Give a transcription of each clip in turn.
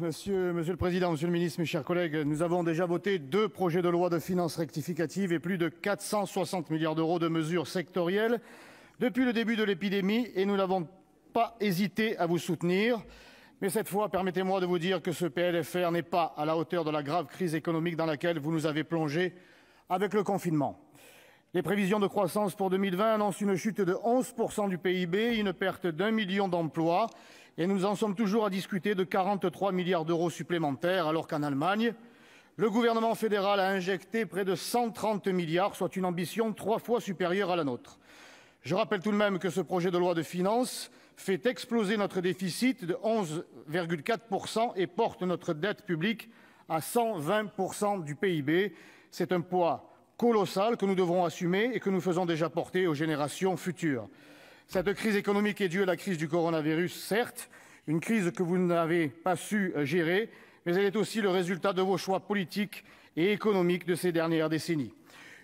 Monsieur, le Président, Monsieur le Ministre, mes chers collègues, nous avons déjà voté deux projets de loi de finances rectificatives et plus de 460 milliards d'euros de mesures sectorielles depuis le début de l'épidémie et nous n'avons pas hésité à vous soutenir. Mais cette fois, permettez-moi de vous dire que ce PLFR n'est pas à la hauteur de la grave crise économique dans laquelle vous nous avez plongé avec le confinement. Les prévisions de croissance pour 2020 annoncent une chute de 11% du PIB, une perte d'un million d'emplois et nous en sommes toujours à discuter de 43 milliards d'euros supplémentaires, alors qu'en Allemagne, le gouvernement fédéral a injecté près de 130 milliards, soit une ambition trois fois supérieure à la nôtre. Je rappelle tout de même que ce projet de loi de finances fait exploser notre déficit de 11,4% et porte notre dette publique à 120% du PIB. C'est un poids colossal que nous devrons assumer et que nous faisons déjà porter aux générations futures. Cette crise économique est due à la crise du coronavirus, certes, une crise que vous n'avez pas su euh, gérer, mais elle est aussi le résultat de vos choix politiques et économiques de ces dernières décennies.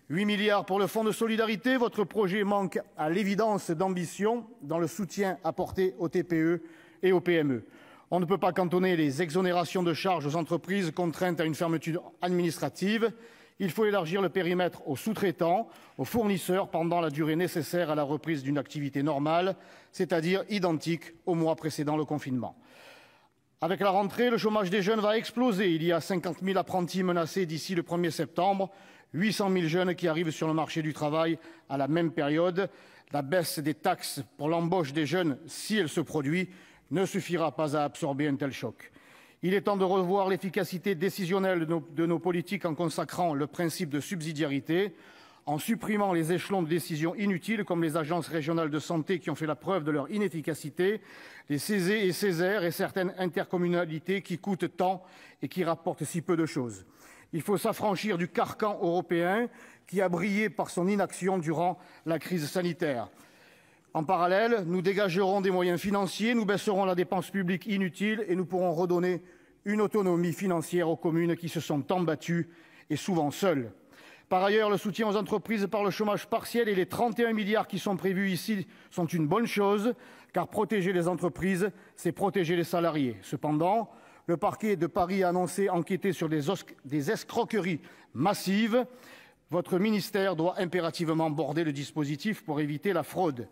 8 milliards pour le Fonds de solidarité, votre projet manque à l'évidence d'ambition dans le soutien apporté aux TPE et aux PME. On ne peut pas cantonner les exonérations de charges aux entreprises contraintes à une fermeture administrative il faut élargir le périmètre aux sous-traitants, aux fournisseurs, pendant la durée nécessaire à la reprise d'une activité normale, c'est-à-dire identique au mois précédent le confinement. Avec la rentrée, le chômage des jeunes va exploser. Il y a 50 apprentis menacés d'ici le 1er septembre, 800 000 jeunes qui arrivent sur le marché du travail à la même période. La baisse des taxes pour l'embauche des jeunes, si elle se produit, ne suffira pas à absorber un tel choc. Il est temps de revoir l'efficacité décisionnelle de nos politiques en consacrant le principe de subsidiarité, en supprimant les échelons de décision inutiles, comme les agences régionales de santé, qui ont fait la preuve de leur inefficacité, les CESE et CESER et certaines intercommunalités qui coûtent tant et qui rapportent si peu de choses. Il faut s'affranchir du carcan européen qui a brillé par son inaction durant la crise sanitaire. En parallèle, nous dégagerons des moyens financiers, nous baisserons la dépense publique inutile et nous pourrons redonner une autonomie financière aux communes qui se sont tant battues, et souvent seules. Par ailleurs, le soutien aux entreprises par le chômage partiel et les 31 milliards qui sont prévus ici sont une bonne chose, car protéger les entreprises, c'est protéger les salariés. Cependant, le parquet de Paris a annoncé enquêter sur des, des escroqueries massives. Votre ministère doit impérativement border le dispositif pour éviter la fraude.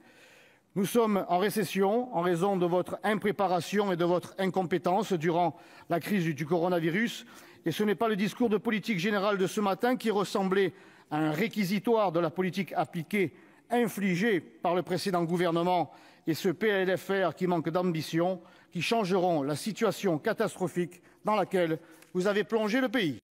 Nous sommes en récession en raison de votre impréparation et de votre incompétence durant la crise du coronavirus. Et ce n'est pas le discours de politique générale de ce matin qui ressemblait à un réquisitoire de la politique appliquée, infligée par le précédent gouvernement et ce PLFR qui manque d'ambition, qui changeront la situation catastrophique dans laquelle vous avez plongé le pays.